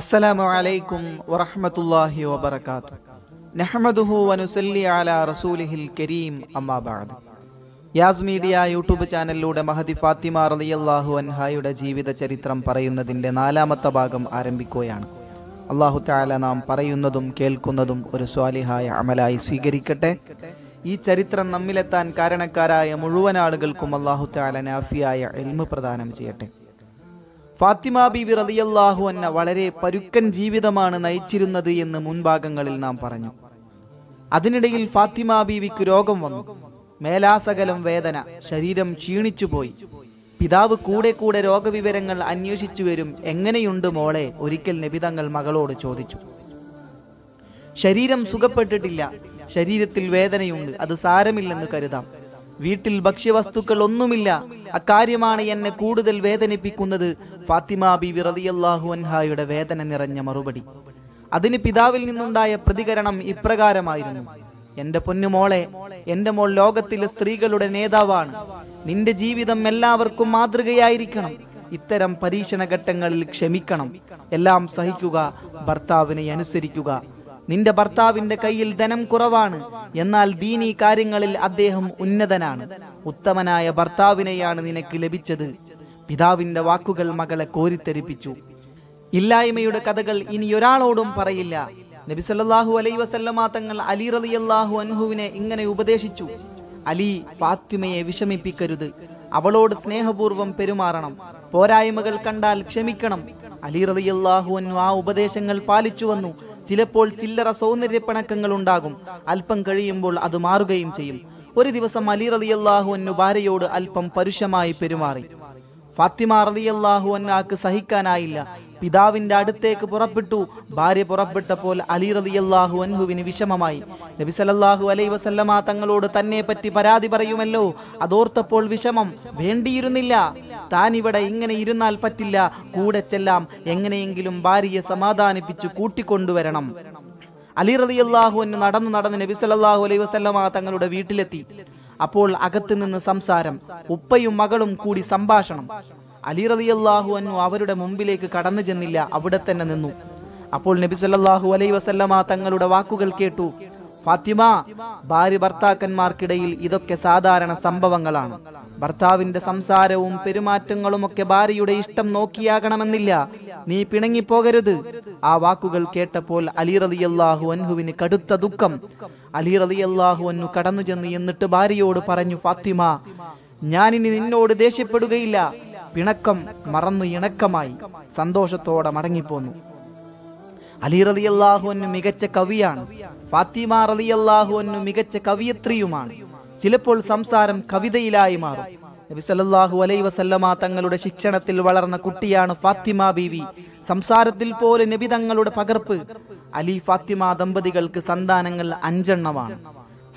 അസ്സലാമു അലൈക്കും ورحمة الله നഹ്മദുഹു نحمده ونسلي على رسوله الكريم أما بعد യാസ് media YouTube ചാനലിലൂടെ മഹദി ഫാത്തിമ റളിയല്ലാഹു അൻഹയുടെ ജീവിത ചരിത്രം പറയുന്നതിൻ്റെ നാലാമത്തെ ഭാഗം ആരംഭിക്കുകയാണ് അള്ളാഹു തആല നാം പറയുന്നതും കേൾക്കുന്നതും ഒരു സ്വാലിഹായ അമലായി സ്വീകരിക്കട്ടെ ഈ ചരിത്രം നമ്മിലെത്താൻ കാരണക്കാരായ മുഴുവൻ ആളുകൾക്കും അള്ളാഹു തആല നാഫിയായ എൽമ് പ്രദാനം ചെയ്യട്ടെ ഫാത്തിമ ബീവി റതിയല്ലാഹു അന്ന വളരെ പരുക്കൻ ജീവിതമാണ് നയിച്ചിരുന്നത് എന്ന് മുൻഭാഗങ്ങളിൽ നാം പറഞ്ഞു അതിനിടയിൽ ഫാത്തിമ ബീവിക്ക് രോഗം വന്നു മേലാസകലം വേദന ശരീരം ക്ഷീണിച്ചുപോയി പിതാവ് കൂടെ കൂടെ രോഗവിവരങ്ങൾ അന്വേഷിച്ചു വരും എങ്ങനെയുണ്ട് മോളെ ഒരിക്കൽ നബിതങ്ങൾ മകളോട് ചോദിച്ചു ശരീരം സുഖപ്പെട്ടിട്ടില്ല ശരീരത്തിൽ വേദനയുണ്ട് അത് സാരമില്ലെന്ന് കരുതാം വീട്ടിൽ ഭക്ഷ്യവസ്തുക്കൾ ഒന്നുമില്ല അക്കാര്യമാണ് എന്നെ കൂടുതൽ വേദനിപ്പിക്കുന്നത് ഫാത്തിമ ബിവി റതിയല്ലാഹു അൻഹായുടെ വേദന നിറഞ്ഞ മറുപടി അതിന് പിതാവിൽ നിന്നുണ്ടായ പ്രതികരണം ഇപ്രകാരമായിരുന്നു എന്റെ പൊന്നുമോളെ എന്റെ മോൾ ലോകത്തിലെ സ്ത്രീകളുടെ നേതാവാണ് നിന്റെ ജീവിതം എല്ലാവർക്കും മാതൃകയായിരിക്കണം ഇത്തരം പരീക്ഷണ ഘട്ടങ്ങളിൽ ക്ഷമിക്കണം എല്ലാം സഹിക്കുക ഭർത്താവിനെ അനുസരിക്കുക നിന്റെ ഭർത്താവിന്റെ കയ്യിൽ ധനം കുറവാണ് എന്നാൽ ദീനീ കാര്യങ്ങളിൽ അദ്ദേഹം ഉന്നതനാണ് ഉത്തമനായ ഭർത്താവിനെയാണ് നിനക്ക് ലഭിച്ചത് പിതാവിന്റെ വാക്കുകൾ മകളെ കോരിത്തെരിപ്പിച്ചു ഇല്ലായ്മയുടെ കഥകൾ ഇനിയൊരാളോടും പറയില്ല നബി സല്ലാഹു അലൈ വസല്ലമാ തങ്ങൾ അലി റലിയല്ലാഹു അൻഹുവിനെ ഇങ്ങനെ ഉപദേശിച്ചു അലി ഫാത്തിമയെ വിഷമിപ്പിക്കരുത് അവളോട് സ്നേഹപൂർവ്വം പെരുമാറണം പോരായ്മകൾ കണ്ടാൽ ക്ഷമിക്കണം അലി റതിയല്ലാഹു അൻഹു ആ ഉപദേശങ്ങൾ പാലിച്ചു വന്നു ചിലപ്പോൾ ചില്ലറ സൗന്ദര്യപ്പണക്കങ്ങൾ ഉണ്ടാകും അല്പം കഴിയുമ്പോൾ അത് മാറുകയും ചെയ്യും ഒരു ദിവസം അലി റളിയല്ലാഹു അന്നു ഭാര്യയോട് അല്പം പരുഷമായി പെരുമാറി ഫാത്തിമ റളിയല്ലാഹു അന്നാക്ക് സഹിക്കാനായില്ല പിതാവിന്റെ അടുത്തേക്ക് പുറപ്പെട്ടു ഭാര്യ പുറപ്പെട്ടപ്പോൾ അലി റതിയല്ലാഹു അൻഹുവിന് വിഷമമായി നബി സലല്ലാഹു അലൈ വസല്ലമ തങ്ങളോട് തന്നെ പറ്റി പരാതി പറയുമല്ലോ അതോർത്തപ്പോൾ വിഷമം വേണ്ടിയിരുന്നില്ല താൻ ഇവിടെ ഇങ്ങനെ ഇരുന്നാൽ പറ്റില്ല കൂടെ ചെല്ലാം എങ്ങനെയെങ്കിലും ഭാര്യയെ സമാധാനിപ്പിച്ചു കൂട്ടിക്കൊണ്ടുവരണം അലി റതിയല്ലാഹു എന്ന് നടന്നു നടന്ന് നബി സല്ലാഹു അലൈ വസല്ലമ തങ്ങളുടെ വീട്ടിലെത്തി അപ്പോൾ അകത്തുനിന്ന് സംസാരം ഉപ്പയും മകളും കൂടി സംഭാഷണം അലി റതിയല്ലാഹു അന്നു അവരുടെ മുമ്പിലേക്ക് കടന്നു ചെന്നില്ല അവിടെ തന്നെ നിന്നു അപ്പോൾ നബി സല്ലാഹു അലൈ വസല്ലമ തങ്ങളുടെ വാക്കുകൾ കേട്ടു ഫാത്തിമ ഭാര്യ ഭർത്താക്കന്മാർക്കിടയിൽ ഇതൊക്കെ സാധാരണ സംഭവങ്ങളാണ് ഭർത്താവിന്റെ സംസാരവും പെരുമാറ്റങ്ങളും ഒക്കെ ഭാര്യയുടെ ഇഷ്ടം നോക്കിയാകണമെന്നില്ല നീ പിണങ്ങിപ്പോകരുത് ആ വാക്കുകൾ കേട്ടപ്പോൾ അലി റതിയല്ലാഹു അൻഹുവിന് കടുത്ത ദുഃഖം അലി റതിയല്ലാഹു അന്നു കടന്നു ചെന്ന് എന്നിട്ട് ഭാര്യയോട് പറഞ്ഞു ഫാത്തിമ ഞാനിനി നിന്നോട് ദേഷ്യപ്പെടുകയില്ല പിണക്കം മറന്നു ഇണക്കമായി സന്തോഷത്തോടെ മടങ്ങിപ്പോന്നു അലി റലിയല്ലാഹുവിന് മികച്ച കവിയാണ് ഫാത്തിമ റലിയല്ലാഹുവിന് മികച്ച കവിയത്രിയുമാണ് ചിലപ്പോൾ സംസാരം കവിതയിലായി മാറും നബി സല്ലല്ലാഹു അലൈ വസല്ലമ തങ്ങളുടെ ശിക്ഷണത്തിൽ വളർന്ന കുട്ടിയാണ് ഫാത്തിമ ബീവി സംസാരത്തിൽ പോലെ നബി തങ്ങളുടെ പകർപ്പ് അലി ഫാത്തിമ ദമ്പതികൾക്ക് സന്താനങ്ങൾ അഞ്ചെണ്ണമാണ്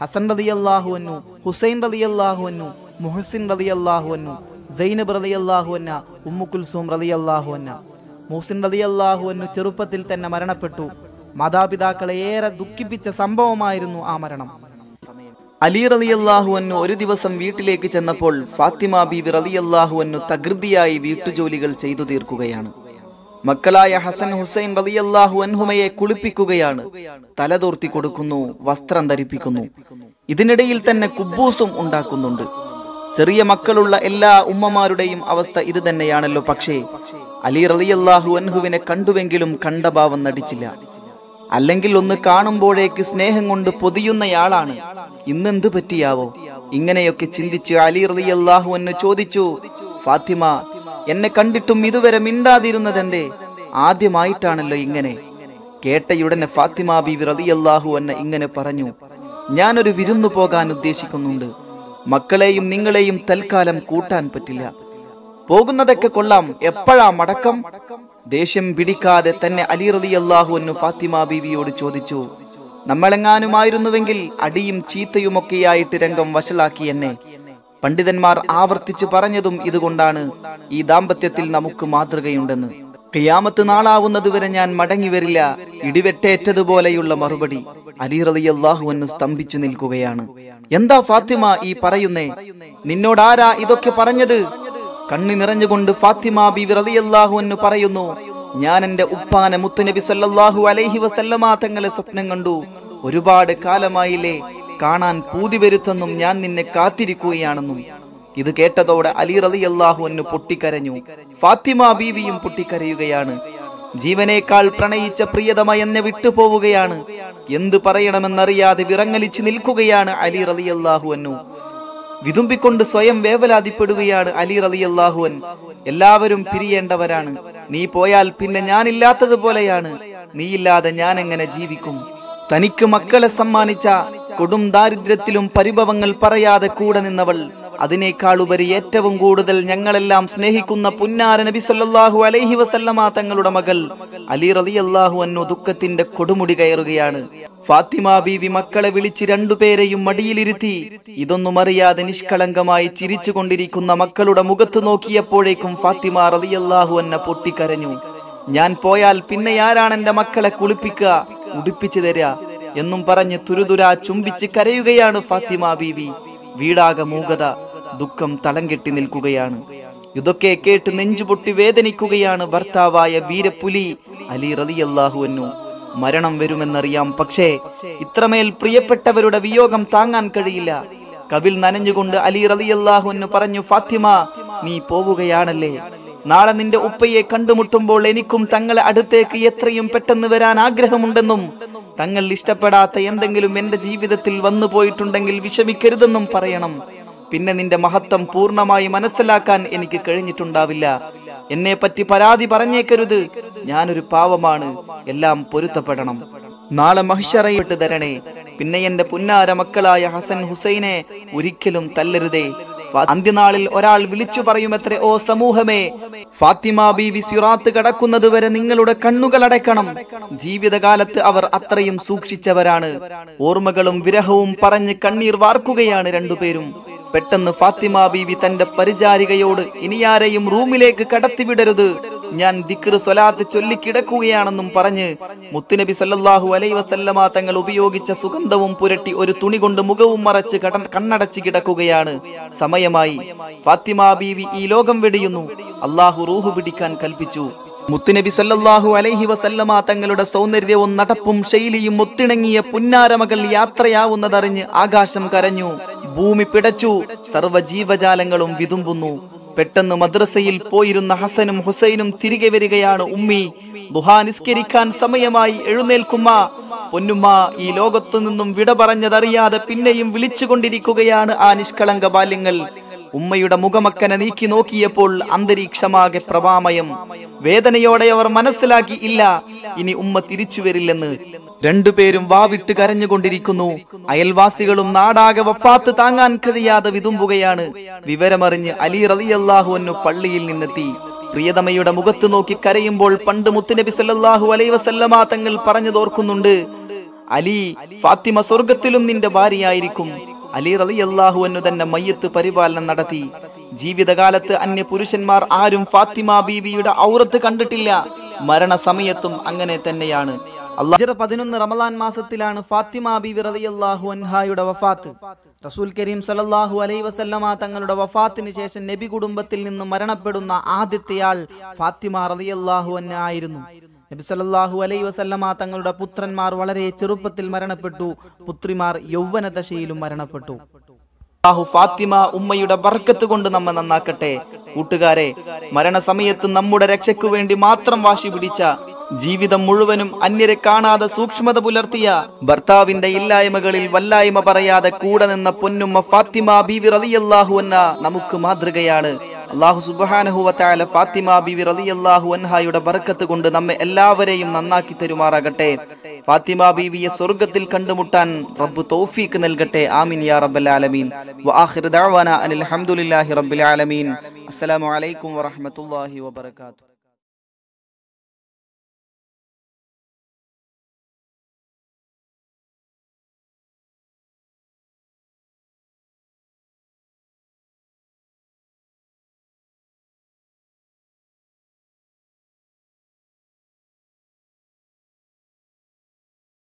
ഹസൻ റതിയല്ലാഹു അന്നു ഹുസൈൻ റതിയല്ലാഹു അന്നു മുഹസിൻ റതിയല്ലാഹു അന്നു സൈനബ് റതി അള്ളാഹുവന്ന ഉമ്മുക്കുൽസൂം റതി അള്ളാഹുവന്ന മുഹ്സിൻ റതി അള്ളാഹുവന്നു ചെറുപ്പത്തിൽ തന്നെ മരണപ്പെട്ടു മാതാപിതാക്കളെ ഏറെ ദുഃഖിപ്പിച്ച സംഭവമായിരുന്നു ആ മരണം അലി റതി അള്ളാഹുവന്നു ഒരു ദിവസം വീട്ടിലേക്ക് ചെന്നപ്പോൾ ഫാത്തിമ ബീബി റതി അള്ളാഹുവന്നു തകൃതിയായി വീട്ടുജോലികൾ ചെയ്തു തീർക്കുകയാണ് മക്കളായ ഹസൻ ഹുസൈൻ റളിയല്ലാഹു അൻഹുമയെ കുളിപ്പിക്കുകയാണ് തലതോർത്തി കൊടുക്കുന്നു വസ്ത്രം ധരിപ്പിക്കുന്നു ഇതിനിടയിൽ തന്നെ കുബൂസും ഉണ്ടാക്കുന്നുണ്ട് ചെറിയ മക്കളുള്ള എല്ലാ ഉമ്മമാരുടെയും അവസ്ഥ ഇത് തന്നെയാണല്ലോ പക്ഷേ അലി റളിയല്ലാഹു അൻഹുവിനെ കണ്ടുവെങ്കിലും കണ്ടഭാവം നടിച്ചില്ല അല്ലെങ്കിൽ ഒന്ന് കാണുമ്പോഴേക്ക് സ്നേഹം കൊണ്ട് പൊതിയുന്നയാളാണ് ഇന്നെന്തു പറ്റിയാവോ ഇങ്ങനെയൊക്കെ ചിന്തിച്ച് അലി റളിയല്ലാഹു അന്നു ചോദിച്ചു ഫാത്തിമ എന്നെ കണ്ടിട്ടും ഇതുവരെ മിണ്ടാതിരുന്നതെന്തേ ആദ്യമായിട്ടാണല്ലോ ഇങ്ങനെ കേട്ടയുടനെ ഫാത്തിമ ബി റളിയല്ലാഹു അന്ന ഇങ്ങനെ പറഞ്ഞു ഞാനൊരു വിരുന്നു പോകാൻ ഉദ്ദേശിക്കുന്നുണ്ട് മക്കളെയും നിങ്ങളെയും തൽക്കാലം കൂട്ടാൻ പറ്റില്ല പോകുന്നതൊക്കെ കൊള്ളാം എപ്പോഴാ മടക്കം ദേഷ്യം പിടിക്കാതെ തന്നെ അലി റതി അള്ളാഹുവിനു ഫാത്തിമ ബീവിയോട് ചോദിച്ചു നമ്മളെങ്ങാനുമായിരുന്നുവെങ്കിൽ അടിയും ചീത്തയുമൊക്കെയായിട്ട് രംഗം വഷളാക്കി എന്നെ പണ്ഡിതന്മാർ ആവർത്തിച്ചു പറഞ്ഞതും ഇതുകൊണ്ടാണ് ഈ ദാമ്പത്യത്തിൽ നമുക്ക് മാതൃകയുണ്ടെന്ന് കിയാമത്ത് നാളാവുന്നതുവരെ ഞാൻ മടങ്ങി വരില്ല ഇടിവെട്ടേറ്റതുപോലെയുള്ള മറുപടി അലി റളിയല്ലാഹു അൻഹു സ്തംഭിച്ചു നിൽക്കുകയാണ് എന്താ ഫാത്തിമ ഈ പറയുന്നേ നിന്നോടാരാ ഇതൊക്കെ പറഞ്ഞത് കണ്ണി നിറഞ്ഞുകൊണ്ട് ഫാത്തിമ ബി റളിയല്ലാഹു അൻഹു പറയുന്നു ഞാൻ എന്റെ ഉപ്പാന മുത്തുനബി സല്ലാഹു അലൈഹി വസല്ലമാ തങ്ങളെ സ്വപ്നം കണ്ടു ഒരുപാട് കാലമായില്ലേ കാണാൻ പൂതി വരുത്തെന്നും ഞാൻ നിന്നെ കാത്തിരിക്കുകയാണെന്നും ഇത് കേട്ടതോടെ അലി റളിയല്ലാഹു അൻഹു പൊട്ടിക്കരഞ്ഞു ഫാത്തിമ ബീവിയും പൊട്ടിക്കരയുകയാണ് ജീവനേക്കാൾ പ്രണയിച്ച പ്രിയതമ എന്നെ വിട്ടുപോവുകയാണ് എന്തു പറയണമെന്നറിയാതെ വിറങ്ങലിച്ചു നിൽക്കുകയാണ് അലി റലിയല്ലാഹു അന്നു വിതുമ്പിക്കൊണ്ട് സ്വയം വേവലാതിപ്പെടുകയാണ് അലി റലിയല്ലാഹുവൻ എല്ലാവരും പിരിയേണ്ടവരാണ് നീ പോയാൽ പിന്നെ ഞാനില്ലാത്തതുപോലെയാണ് നീയില്ലാതെ ഞാൻ എങ്ങനെ ജീവിക്കും തനിക്ക് മക്കളെ സമ്മാനിച്ച കൊടും ദാരിദ്ര്യത്തിലും പരിഭവങ്ങൾ പറയാതെ കൂടെ നിന്നവൾ അതിനേക്കാളുപരി ഏറ്റവും കൂടുതൽ ഞങ്ങളെല്ലാം സ്നേഹിക്കുന്ന പുന്നാര നബി സല്ലാഹു അലൈഹി വസല്ലമ തങ്ങളുടെ മകൾ അലി റലി അള്ളാഹു അന്നു ദുഃഖത്തിന്റെ കൊടുമുടി കയറുകയാണ് ഫാത്തിമ ബീവി മക്കളെ വിളിച്ച് രണ്ടുപേരെയും മടിയിലിരുത്തി ഇതൊന്നും അറിയാതെ നിഷ്കളങ്കമായി ചിരിച്ചു കൊണ്ടിരിക്കുന്ന മക്കളുടെ മുഖത്ത് നോക്കിയപ്പോഴേക്കും ഫാത്തിമ റലിയല്ലാഹു എന്ന പൊട്ടിക്കരഞ്ഞു ഞാൻ പോയാൽ പിന്നെ ആരാണ് എന്റെ മക്കളെ കുളിപ്പിക്കുക ഉടുപ്പിച്ചു തരാ എന്നും പറഞ്ഞ് തുരുതുരാ ചുംബിച്ച് കരയുകയാണ് ഫാത്തിമ ബീവി വീടാകെ മൂകത ദുഃഖം തളം കെട്ടി നിൽക്കുകയാണ് ഇതൊക്കെ കേട്ട് നെഞ്ചുപൊട്ടി വേദനിക്കുകയാണ് ഭർത്താവായ വീരപുലി അലി എന്നു മരണം വരുമെന്നറിയാം പക്ഷേ ഇത്രമേൽ പ്രിയപ്പെട്ടവരുടെ വിയോഗം താങ്ങാൻ കഴിയില്ല കവിൽ നനഞ്ഞുകൊണ്ട് അലി റലിയല്ലാഹുവന്നു പറഞ്ഞു ഫാത്തിമ നീ പോവുകയാണല്ലേ നാളെ നിന്റെ ഉപ്പയെ കണ്ടുമുട്ടുമ്പോൾ എനിക്കും തങ്ങളെ അടുത്തേക്ക് എത്രയും പെട്ടെന്ന് വരാൻ ആഗ്രഹമുണ്ടെന്നും തങ്ങൾ ഇഷ്ടപ്പെടാത്ത എന്തെങ്കിലും എന്റെ ജീവിതത്തിൽ വന്നു പോയിട്ടുണ്ടെങ്കിൽ വിഷമിക്കരുതെന്നും പറയണം പിന്നെ നിന്റെ മഹത്വം പൂർണ്ണമായി മനസ്സിലാക്കാൻ എനിക്ക് കഴിഞ്ഞിട്ടുണ്ടാവില്ല എന്നെ പറ്റി പരാതി പറഞ്ഞേക്കരുത് ഞാനൊരു പാവമാണ് എല്ലാം പൊരുത്തപ്പെടണം നാളെ മഹിഷറയിട്ട് തരണേ പിന്നെ എന്റെ പുന്നാര മക്കളായ ഹസൻ ഹുസൈനെ ഒരിക്കലും തല്ലരുതേ അന്ത്യനാളിൽ ഒരാൾ വിളിച്ചു പറയുമത്രേ ഓ സമൂഹമേ ഫാത്തിമ ബീവി സിറാത്ത് കടക്കുന്നതുവരെ നിങ്ങളുടെ കണ്ണുകൾ അടയ്ക്കണം ജീവിതകാലത്ത് അവർ അത്രയും സൂക്ഷിച്ചവരാണ് ഓർമ്മകളും വിരഹവും പറഞ്ഞ് കണ്ണീർ വാർക്കുകയാണ് രണ്ടുപേരും പെട്ടെന്ന് ഫാത്തിമ ബീവി തന്റെ പരിചാരികയോട് ഇനിയാരെയും റൂമിലേക്ക് കടത്തിവിടരുത് ഞാൻ ദിക്ർ സ്വലാത്ത് ചൊല്ലിക്കിടക്കുകയാണെന്നും പറഞ്ഞ് മുത്തുനബി സല്ലാഹു അലൈ വസല്ലമാ തങ്ങൾ ഉപയോഗിച്ച സുഗന്ധവും പുരട്ടി ഒരു തുണി കൊണ്ട് മുഖവും മറച്ച് കണ്ണടച്ച് കിടക്കുകയാണ് സമയമായി ഫാത്തിമ ബീവി ഈ ലോകം വെടിയുന്നു അള്ളാഹു റൂഹു പിടിക്കാൻ കൽപ്പിച്ചു മുത്തുനബി സല്ലാഹു അലൈഹി വസല്ലമ തങ്ങളുടെ സൗന്ദര്യവും നടപ്പും ശൈലിയും ഒത്തിണങ്ങിയ പുന്നാരമകൾ യാത്രയാവുന്നതറിഞ്ഞ് ആകാശം കരഞ്ഞു ഭൂമി പിടച്ചു ജീവജാലങ്ങളും വിതുമ്പുന്നു പെട്ടെന്ന് മദ്രസയിൽ പോയിരുന്ന ഹസനും ഹുസൈനും തിരികെ വരികയാണ് ഉമ്മി ദുഹാ നിസ്കരിക്കാൻ സമയമായി എഴുന്നേൽക്കുമ്മ പൊന്നുമ്മ ഈ ലോകത്തു നിന്നും വിട പറഞ്ഞതറിയാതെ പിന്നെയും വിളിച്ചുകൊണ്ടിരിക്കുകയാണ് ആ നിഷ്കളങ്ക ബാല്യങ്ങൾ ഉമ്മയുടെ മുഖമക്കനെ നീക്കി നോക്കിയപ്പോൾ അന്തരീക്ഷമാകെ പ്രവാമയം വേദനയോടെ അവർ മനസ്സിലാക്കി ഇല്ല ഇനി ഉമ്മ തിരിച്ചു വരില്ലെന്ന് രണ്ടുപേരും വാവിട്ട് കരഞ്ഞുകൊണ്ടിരിക്കുന്നു അയൽവാസികളും നാടാകെ വഫാത്ത് താങ്ങാൻ കഴിയാതെ വിതുമ്പുകയാണ് വിവരമറിഞ്ഞ് അലി റലിയല്ലാഹു അന്നു പള്ളിയിൽ നിന്നെത്തി പ്രിയതമയുടെ മുഖത്ത് നോക്കി കരയുമ്പോൾ പണ്ട് മുത്തുനബി സല്ലാഹു വസല്ലമാ തങ്ങൾ പറഞ്ഞതോർക്കുന്നുണ്ട് അലി ഫാത്തിമ സ്വർഗത്തിലും നിന്റെ ഭാര്യയായിരിക്കും അലി റലിയല്ലാഹു അന്നു തന്നെ മയ്യത്ത് പരിപാലനം നടത്തി ജീവിതകാലത്ത് അന്യ പുരുഷന്മാർ ആരും ഫാത്തിമ ബീവിയുടെ ഔറത്ത് കണ്ടിട്ടില്ല മരണസമയത്തും അങ്ങനെ തന്നെയാണ് അള്ളാഹിറ പതിനൊന്ന് റമദാൻ മാസത്തിലാണ് ഫാത്തിമ ബീവി റളിയല്ലാഹു അൻഹായുടെ വഫാത്ത് റസൂൽ കരീം സലല്ലാഹു അലൈ വസല്ലമ തങ്ങളുടെ വഫാത്തിന് ശേഷം നബി കുടുംബത്തിൽ നിന്ന് മരണപ്പെടുന്ന ആദ്യത്തെയാൾ ഫാത്തിമ റളിയല്ലാഹു അന്ന ആയിരുന്നു നബി സലല്ലാഹു അലൈ വസല്ലമ തങ്ങളുടെ പുത്രന്മാർ വളരെ ചെറുപ്പത്തിൽ മരണപ്പെട്ടു പുത്രിമാർ യൗവനദശയിലും മരണപ്പെട്ടു അള്ളാഹു ഫാത്തിമ ഉമ്മയുടെ ബർക്കത്ത് കൊണ്ട് നമ്മെ നന്നാക്കട്ടെ കൂട്ടുകാരെ മരണസമയത്ത് നമ്മുടെ രക്ഷയ്ക്കു വേണ്ടി മാത്രം വാശി പിടിച്ച ജീവിതം മുഴുവനും അന്യരെ കാണാതെ സൂക്ഷ്മത പുലർത്തിയ ഭർത്താവിന്റെ ഇല്ലായ്മകളിൽ വല്ലായ്മ പറയാതെ കൂടെ നിന്ന പൊന്നുമ്മ ഫാത്തിമ ബി റതിയല്ലാഹു എന്ന നമുക്ക് മാതൃകയാണ് അള്ളാഹു സുബാനഹുവത്തായ ഫാത്തിമ ബിവി റലി അള്ളാഹു അൻഹായുടെ ബർക്കത്ത് കൊണ്ട് നമ്മെ എല്ലാവരെയും നന്നാക്കി തരുമാറാകട്ടെ ഫാത്തിമ ബിവിയെ സ്വർഗത്തിൽ കണ്ടുമുട്ടാൻ റബ്ബ് തൗഫീക്ക് നൽകട്ടെ ആമിൻ യാ റബ്ബൽ ആലമീൻ വആഖിറു അനിൽ ഹംദുലില്ലാഹി റബ്ബിൽ ആലമീൻ അസ്സലാമു അലൈക്കും വറഹ്മത്തുള്ളാഹി വബറകാതുഹു